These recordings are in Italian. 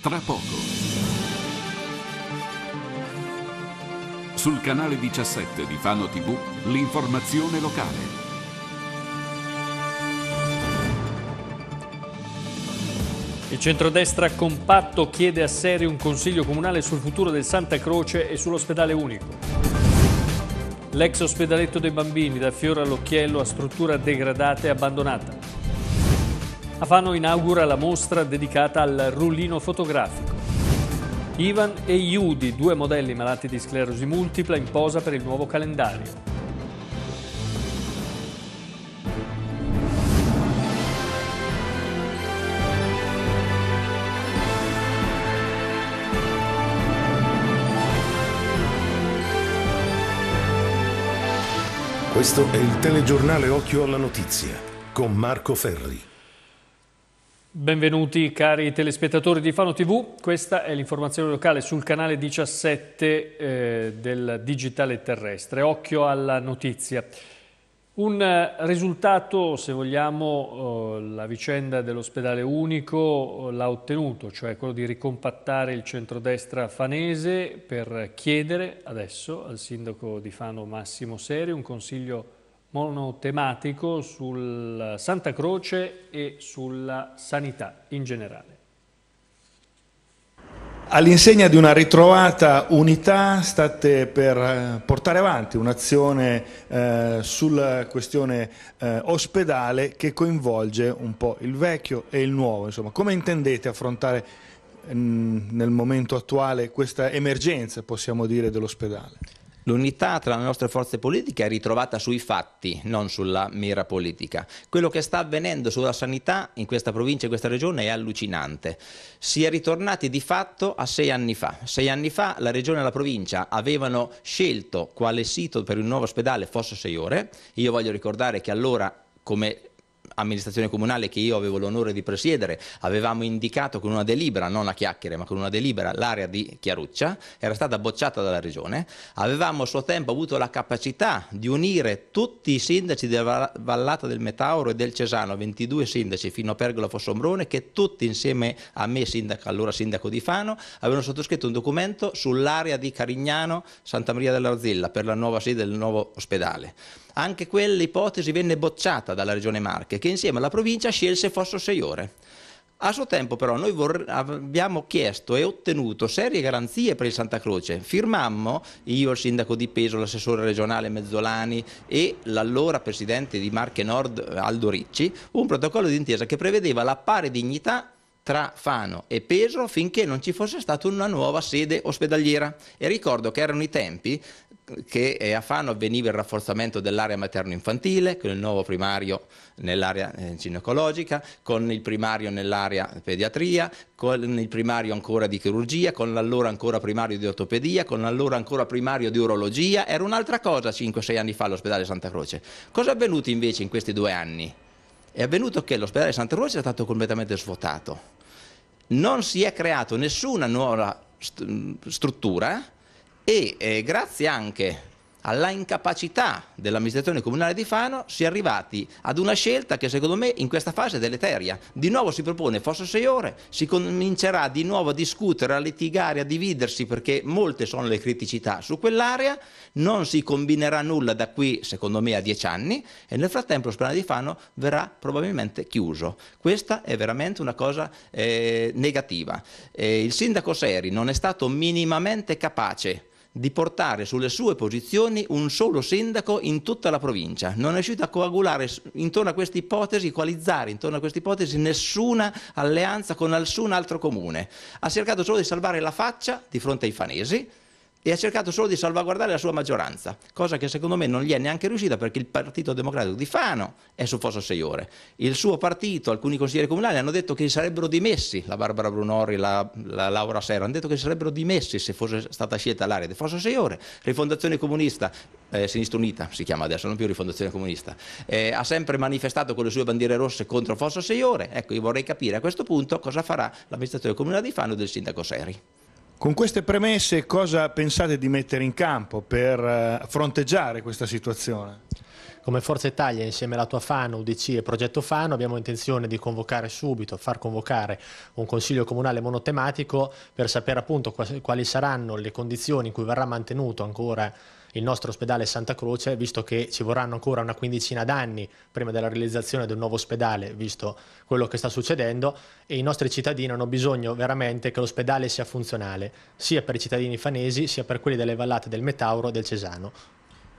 tra poco. Sul canale 17 di Fano TV, l'informazione locale. Il centrodestra compatto chiede a Seri un consiglio comunale sul futuro del Santa Croce e sull'ospedale unico. L'ex ospedaletto dei bambini da Fiore all'Occhiello a struttura degradata e abbandonata. A Fano inaugura la mostra dedicata al rullino fotografico. Ivan e Judy, due modelli malati di sclerosi multipla, in posa per il nuovo calendario. Questo è il telegiornale Occhio alla Notizia con Marco Ferri. Benvenuti cari telespettatori di Fano TV, questa è l'informazione locale sul canale 17 eh, del Digitale Terrestre. Occhio alla notizia. Un eh, risultato, se vogliamo, eh, la vicenda dell'ospedale unico oh, l'ha ottenuto, cioè quello di ricompattare il centrodestra fanese per chiedere adesso al sindaco di Fano Massimo Seri un consiglio monotematico sul Santa Croce e sulla sanità in generale. All'insegna di una ritrovata unità state per eh, portare avanti un'azione eh, sulla questione eh, ospedale che coinvolge un po' il vecchio e il nuovo. Insomma, come intendete affrontare mh, mm, nel momento attuale questa emergenza, possiamo dire, dell'ospedale? L'unità tra le nostre forze politiche è ritrovata sui fatti, non sulla mera politica. Quello che sta avvenendo sulla sanità in questa provincia e in questa regione è allucinante. Si è ritornati di fatto a sei anni fa. Sei anni fa la regione e la provincia avevano scelto quale sito per il nuovo ospedale fosse sei ore. Io voglio ricordare che allora come amministrazione comunale che io avevo l'onore di presiedere, avevamo indicato con una delibera, non a chiacchiere, ma con una delibera l'area di Chiaruccia, era stata bocciata dalla regione, avevamo a suo tempo avuto la capacità di unire tutti i sindaci della vallata del Metauro e del Cesano, 22 sindaci fino a Pergola Fossombrone, che tutti insieme a me, sindaco, allora sindaco di Fano, avevano sottoscritto un documento sull'area di Carignano, Santa Maria dell'Arzilla, per la nuova sede del nuovo ospedale. Anche quell'ipotesi venne bocciata dalla Regione Marche, che insieme alla provincia scelse Fosso Seiore. A suo tempo però noi abbiamo chiesto e ottenuto serie garanzie per il Santa Croce. Firmammo, io, il sindaco di Peso, l'assessore regionale Mezzolani e l'allora presidente di Marche Nord Aldo Ricci, un protocollo d'intesa che prevedeva la pari dignità tra Fano e Peso finché non ci fosse stata una nuova sede ospedaliera. E ricordo che erano i tempi che eh, a Fano avveniva il rafforzamento dell'area materno-infantile, con il nuovo primario nell'area eh, ginecologica, con il primario nell'area pediatria, con il primario ancora di chirurgia, con l'allora ancora primario di ortopedia, con l'allora ancora primario di urologia, era un'altra cosa 5-6 anni fa l'ospedale Santa Croce. Cosa è avvenuto invece in questi due anni? È avvenuto che l'ospedale Santa Croce è stato completamente svuotato. Non si è creata nessuna nuova struttura e eh, grazie anche alla incapacità dell'amministrazione comunale di Fano si è arrivati ad una scelta che secondo me in questa fase è deleteria. Di nuovo si propone fosse 6 ore, si comincerà di nuovo a discutere, a litigare, a dividersi perché molte sono le criticità su quell'area, non si combinerà nulla da qui secondo me a 10 anni e nel frattempo l'ospedale di Fano verrà probabilmente chiuso. Questa è veramente una cosa eh, negativa. Eh, il sindaco Seri non è stato minimamente capace di portare sulle sue posizioni un solo sindaco in tutta la provincia. Non è riuscito a coagulare intorno a questa ipotesi, coalizzare intorno a questa ipotesi nessuna alleanza con nessun altro comune. Ha cercato solo di salvare la faccia di fronte ai fanesi, e ha cercato solo di salvaguardare la sua maggioranza, cosa che secondo me non gli è neanche riuscita perché il Partito Democratico di Fano è su Fosso 6 Ore. Il suo partito, alcuni consiglieri comunali hanno detto che si sarebbero dimessi, la Barbara Brunori, la, la Laura Serra, hanno detto che si sarebbero dimessi se fosse stata scelta l'area di Fosso 6 Ore. Rifondazione Comunista, eh, Sinistra Unita si chiama adesso, non più Rifondazione Comunista, eh, ha sempre manifestato con le sue bandiere rosse contro Fosso 6 Ore. Ecco, io vorrei capire a questo punto cosa farà l'amministrazione comunale di Fano e del sindaco Seri. Con queste premesse cosa pensate di mettere in campo per eh, fronteggiare questa situazione? Come Forza Italia, insieme alla tua Fano, UDC e Progetto Fano, abbiamo intenzione di convocare subito, far convocare un consiglio comunale monotematico per sapere appunto quali saranno le condizioni in cui verrà mantenuto ancora il nostro ospedale Santa Croce, visto che ci vorranno ancora una quindicina d'anni prima della realizzazione del nuovo ospedale, visto quello che sta succedendo, e i nostri cittadini hanno bisogno veramente che l'ospedale sia funzionale, sia per i cittadini fanesi, sia per quelli delle vallate del Metauro e del Cesano.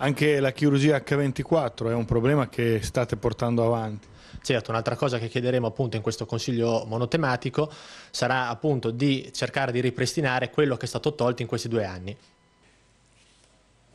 Anche la chirurgia H24 è un problema che state portando avanti. Certo, un'altra cosa che chiederemo appunto in questo consiglio monotematico sarà appunto di cercare di ripristinare quello che è stato tolto in questi due anni.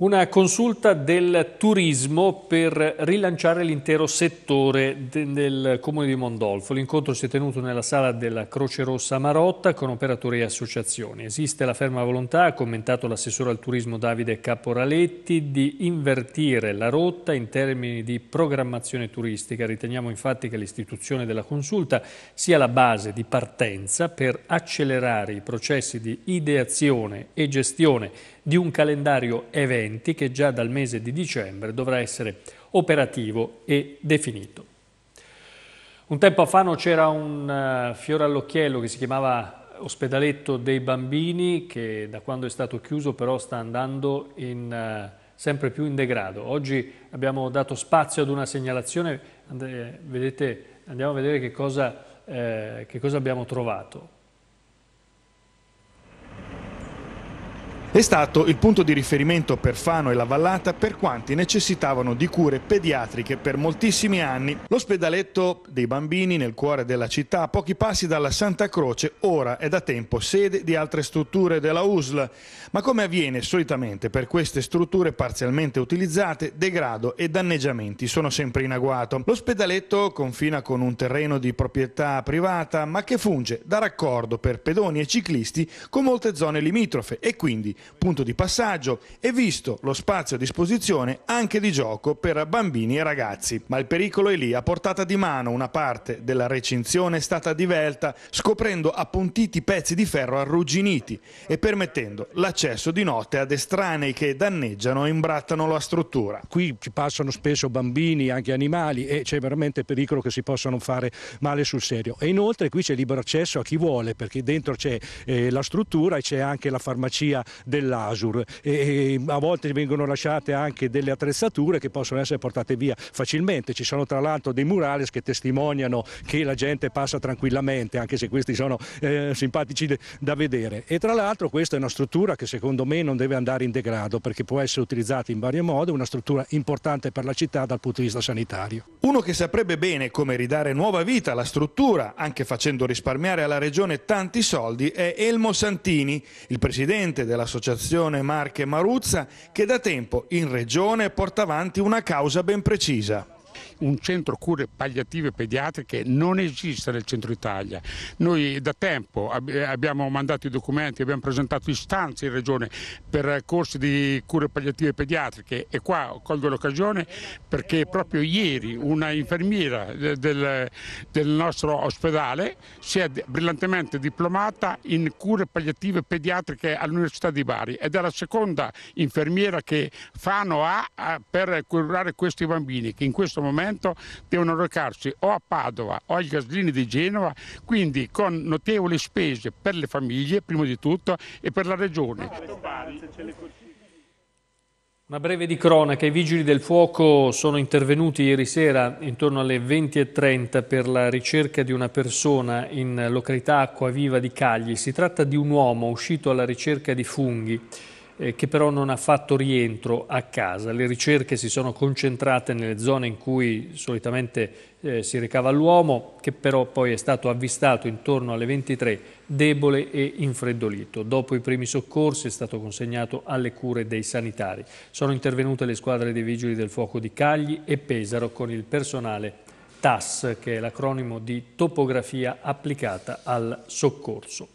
Una consulta del turismo per rilanciare l'intero settore del comune di Mondolfo. L'incontro si è tenuto nella sala della Croce Rossa Marotta con operatori e associazioni. Esiste la ferma volontà, ha commentato l'assessore al turismo Davide Caporaletti, di invertire la rotta in termini di programmazione turistica. Riteniamo infatti che l'istituzione della consulta sia la base di partenza per accelerare i processi di ideazione e gestione di un calendario eventi che già dal mese di dicembre dovrà essere operativo e definito. Un tempo a Fano c'era un eh, fiore all'occhiello che si chiamava ospedaletto dei bambini che da quando è stato chiuso però sta andando in, eh, sempre più in degrado. Oggi abbiamo dato spazio ad una segnalazione, vedete, andiamo a vedere che cosa, eh, che cosa abbiamo trovato. È stato il punto di riferimento per Fano e la Vallata per quanti necessitavano di cure pediatriche per moltissimi anni. L'ospedaletto dei bambini nel cuore della città, a pochi passi dalla Santa Croce, ora è da tempo sede di altre strutture della USL, ma come avviene solitamente per queste strutture parzialmente utilizzate, degrado e danneggiamenti sono sempre in agguato. L'ospedaletto confina con un terreno di proprietà privata, ma che funge da raccordo per pedoni e ciclisti con molte zone limitrofe e quindi punto di passaggio e visto lo spazio a disposizione anche di gioco per bambini e ragazzi. Ma il pericolo è lì, a portata di mano una parte della recinzione è stata divelta, scoprendo appuntiti pezzi di ferro arrugginiti e permettendo l'accesso di notte ad estranei che danneggiano e imbrattano la struttura. Qui ci passano spesso bambini, anche animali e c'è veramente pericolo che si possano fare male sul serio. E inoltre qui c'è libero accesso a chi vuole perché dentro c'è eh, la struttura e c'è anche la farmacia dell'Asur e, a volte vengono lasciate anche delle attrezzature che possono essere portate via facilmente, ci sono tra l'altro dei murales che testimoniano che la gente passa tranquillamente anche se questi sono eh, simpatici da vedere e tra l'altro questa è una struttura che secondo me non deve andare in degrado perché può essere utilizzata in vario modo, una struttura importante per la città dal punto di vista sanitario. Uno che saprebbe bene come ridare nuova vita alla struttura, anche facendo risparmiare alla regione tanti soldi, è Elmo Santini, il presidente dell'associazione dell'Associazione Marche Maruzza che da tempo in Regione porta avanti una causa ben precisa un centro cure palliative pediatriche non esiste nel centro Italia. Noi da tempo abbiamo mandato i documenti, abbiamo presentato istanze in regione per corsi di cure palliative pediatriche e qua colgo l'occasione perché proprio ieri una infermiera del, del nostro ospedale si è brillantemente diplomata in cure palliative pediatriche all'Università di Bari ed è la seconda infermiera che Fano ha per curare questi bambini che in questo momento momento devono recarsi o a Padova o ai gaslini di Genova, quindi con notevoli spese per le famiglie prima di tutto e per la regione. Una breve di cronaca, i vigili del fuoco sono intervenuti ieri sera intorno alle 20.30 per la ricerca di una persona in località Acquaviva di Cagli. Si tratta di un uomo uscito alla ricerca di funghi. Eh, che però non ha fatto rientro a casa. Le ricerche si sono concentrate nelle zone in cui solitamente eh, si recava l'uomo, che però poi è stato avvistato intorno alle 23 debole e infreddolito. Dopo i primi soccorsi è stato consegnato alle cure dei sanitari. Sono intervenute le squadre dei vigili del fuoco di Cagli e Pesaro con il personale TAS, che è l'acronimo di topografia applicata al soccorso.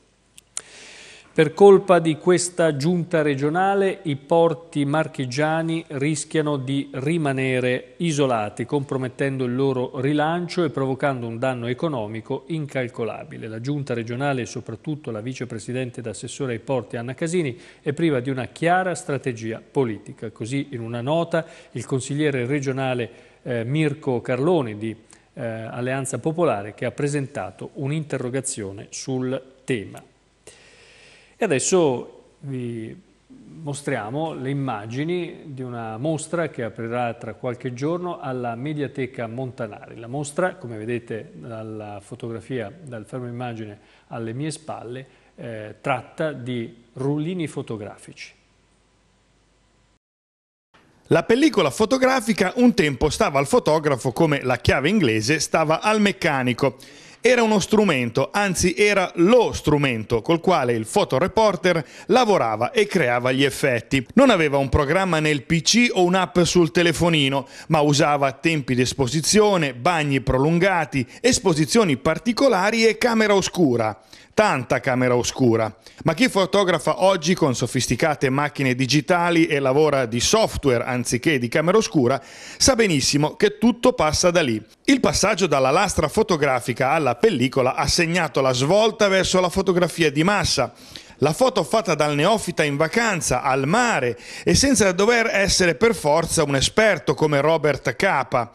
Per colpa di questa giunta regionale i porti marchigiani rischiano di rimanere isolati, compromettendo il loro rilancio e provocando un danno economico incalcolabile. La giunta regionale e soprattutto la vicepresidente ed assessore ai porti Anna Casini è priva di una chiara strategia politica. Così in una nota il consigliere regionale eh, Mirko Carloni di eh, Alleanza Popolare che ha presentato un'interrogazione sul tema. E adesso vi mostriamo le immagini di una mostra che aprirà tra qualche giorno alla Mediateca Montanari. La mostra, come vedete dalla fotografia, dal fermo immagine alle mie spalle, eh, tratta di rullini fotografici. La pellicola fotografica un tempo stava al fotografo come la chiave inglese stava al meccanico era uno strumento, anzi era lo strumento col quale il fotoreporter lavorava e creava gli effetti. Non aveva un programma nel PC o un'app sul telefonino, ma usava tempi di esposizione, bagni prolungati, esposizioni particolari e camera oscura tanta camera oscura, ma chi fotografa oggi con sofisticate macchine digitali e lavora di software anziché di camera oscura sa benissimo che tutto passa da lì. Il passaggio dalla lastra fotografica alla pellicola ha segnato la svolta verso la fotografia di massa. La foto fatta dal neofita in vacanza, al mare e senza dover essere per forza un esperto come Robert Capa.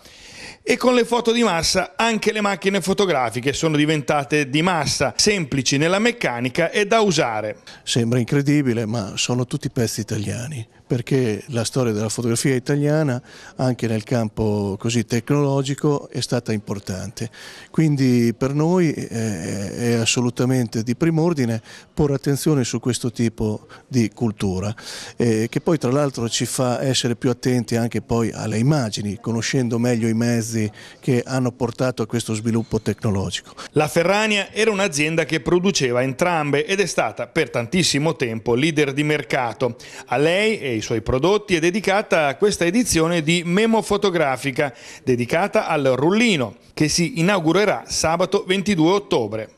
E con le foto di massa anche le macchine fotografiche sono diventate di massa, semplici nella meccanica e da usare. Sembra incredibile, ma sono tutti pezzi italiani perché la storia della fotografia italiana anche nel campo così tecnologico è stata importante. Quindi per noi eh, è assolutamente di prim'ordine porre attenzione su questo tipo di cultura, eh, che poi tra l'altro ci fa essere più attenti anche poi alle immagini, conoscendo meglio i mezzi che hanno portato a questo sviluppo tecnologico. La Ferrania era un'azienda che produceva entrambe ed è stata per tantissimo tempo leader di mercato. A lei e ai suoi prodotti è dedicata a questa edizione di Memo Fotografica, dedicata al rullino, che si inaugurerà sabato 22 ottobre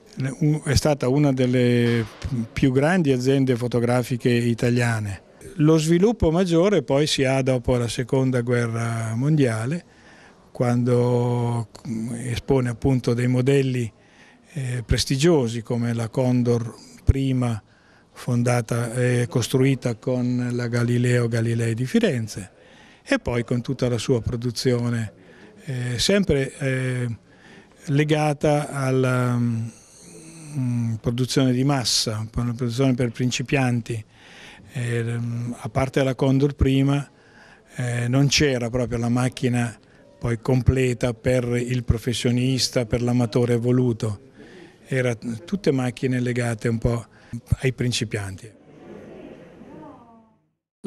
è stata una delle più grandi aziende fotografiche italiane. Lo sviluppo maggiore poi si ha dopo la seconda guerra mondiale, quando mm, espone appunto dei modelli eh, prestigiosi come la Condor prima fondata e costruita con la Galileo Galilei di Firenze e poi con tutta la sua produzione, eh, sempre eh, legata alla mh, mm, produzione di massa, una produzione per principianti. Eh, a parte la Condor prima eh, non c'era proprio la macchina poi completa per il professionista, per l'amatore voluto, erano tutte macchine legate un po' ai principianti.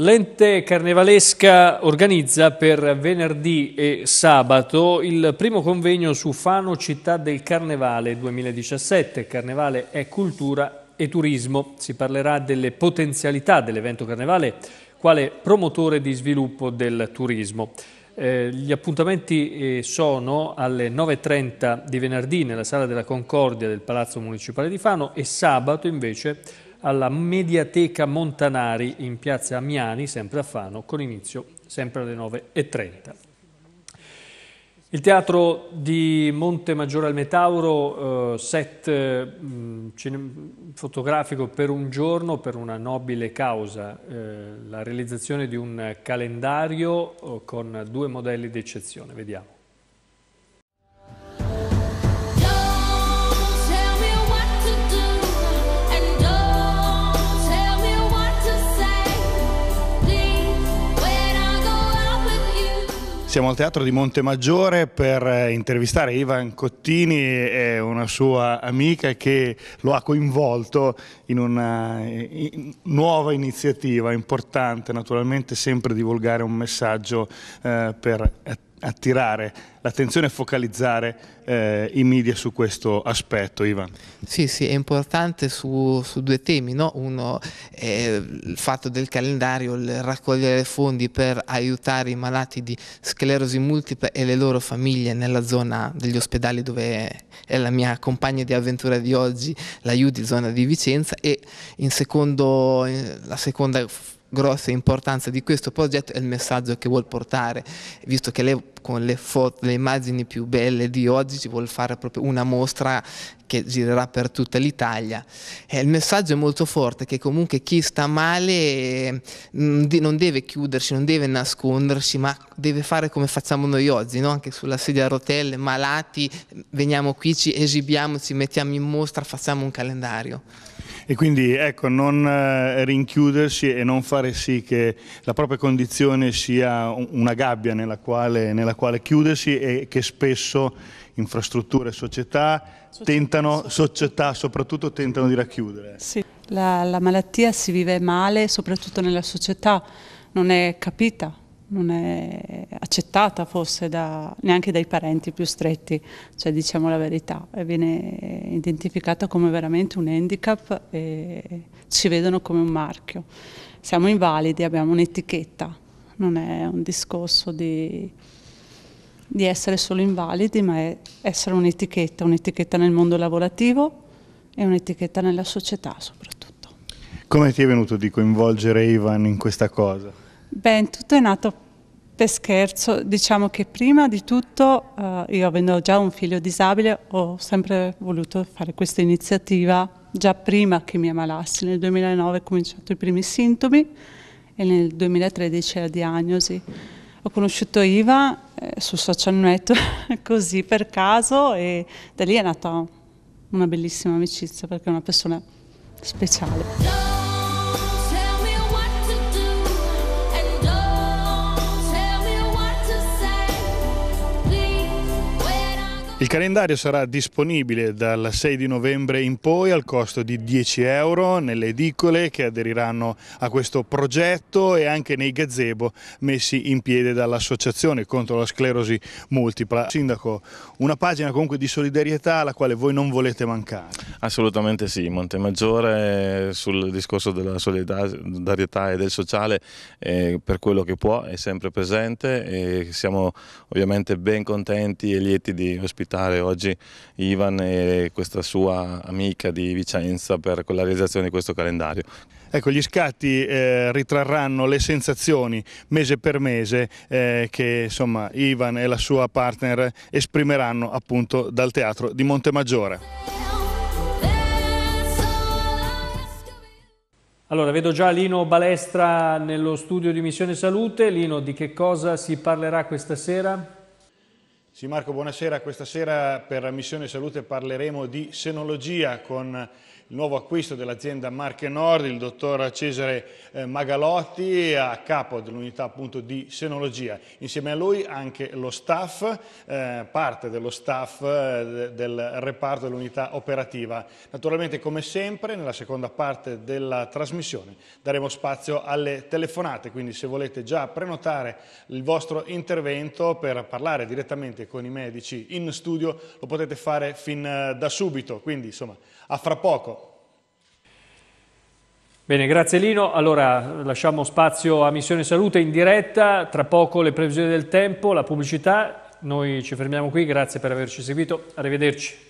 L'ente carnevalesca organizza per venerdì e sabato il primo convegno su Fano Città del Carnevale 2017. Carnevale è cultura e turismo. Si parlerà delle potenzialità dell'evento carnevale quale promotore di sviluppo del turismo. Eh, gli appuntamenti eh, sono alle 9.30 di venerdì nella Sala della Concordia del Palazzo Municipale di Fano e sabato invece alla Mediateca Montanari in piazza Amiani, sempre a Fano, con inizio sempre alle 9.30. Il teatro di Monte Maggiore al Metauro, eh, set eh, mh, fotografico per un giorno, per una nobile causa, eh, la realizzazione di un calendario eh, con due modelli d'eccezione. Vediamo. Siamo al Teatro di Monte Maggiore per eh, intervistare Ivan Cottini e una sua amica che lo ha coinvolto in una eh, nuova iniziativa importante, naturalmente sempre divulgare un messaggio eh, per attirare l'attenzione e focalizzare eh, i media su questo aspetto, Ivan. Sì, sì, è importante su, su due temi, no? uno è il fatto del calendario, il raccogliere fondi per aiutare i malati di sclerosi multipla e le loro famiglie nella zona degli ospedali dove è la mia compagna di avventura di oggi, la UDI, zona di Vicenza, e in secondo, la seconda grossa importanza di questo progetto è il messaggio che vuol portare, visto che lei con le foto, le immagini più belle di oggi ci vuole fare proprio una mostra che girerà per tutta l'Italia. il messaggio è molto forte che comunque chi sta male mm, non deve chiudersi, non deve nascondersi, ma deve fare come facciamo noi oggi, no? anche sulla sedia a rotelle, malati, veniamo qui, ci esibiamo, ci mettiamo in mostra, facciamo un calendario. E quindi ecco, non eh, rinchiudersi e non fare sì che la propria condizione sia una gabbia nella quale, nella quale chiudersi e che spesso infrastrutture e società, tentano, società soprattutto tentano di racchiudere. Sì. La, la malattia si vive male soprattutto nella società, non è capita non è accettata forse da, neanche dai parenti più stretti, cioè diciamo la verità, viene identificata come veramente un handicap e ci vedono come un marchio. Siamo invalidi, abbiamo un'etichetta, non è un discorso di, di essere solo invalidi, ma è essere un'etichetta, un'etichetta nel mondo lavorativo e un'etichetta nella società soprattutto. Come ti è venuto di coinvolgere Ivan in questa cosa? Beh, tutto è nato per scherzo. Diciamo che prima di tutto, eh, io avendo già un figlio disabile, ho sempre voluto fare questa iniziativa già prima che mi ammalassi. Nel 2009 ho cominciato i primi sintomi e nel 2013 la diagnosi. Ho conosciuto Iva eh, su social network così per caso e da lì è nata una bellissima amicizia perché è una persona speciale. Il calendario sarà disponibile dal 6 di novembre in poi al costo di 10 euro nelle edicole che aderiranno a questo progetto e anche nei gazebo messi in piedi dall'Associazione contro la sclerosi multipla. Sindaco, una pagina comunque di solidarietà alla quale voi non volete mancare. Assolutamente sì, Montemaggiore sul discorso della solidarietà e del sociale eh, per quello che può è sempre presente e siamo ovviamente ben contenti e lieti di ospitare ospitare oggi Ivan e questa sua amica di Vicenza per la realizzazione di questo calendario. Ecco, gli scatti eh, ritrarranno le sensazioni mese per mese eh, che insomma, Ivan e la sua partner esprimeranno appunto dal teatro di Montemaggiore. Allora, vedo già Lino Balestra nello studio di Missione Salute. Lino, di che cosa si parlerà questa sera? Sì Marco, buonasera. Questa sera per Missione Salute parleremo di senologia con il nuovo acquisto dell'azienda Marche Nord, il dottor Cesare eh, Magalotti a capo dell'unità appunto di senologia. Insieme a lui anche lo staff, eh, parte dello staff eh, del reparto dell'unità operativa. Naturalmente come sempre nella seconda parte della trasmissione daremo spazio alle telefonate, quindi se volete già prenotare il vostro intervento per parlare direttamente con i medici in studio lo potete fare fin eh, da subito, quindi insomma a fra poco. Bene, grazie Lino. Allora lasciamo spazio a Missione Salute in diretta, tra poco le previsioni del tempo, la pubblicità. Noi ci fermiamo qui, grazie per averci seguito, arrivederci.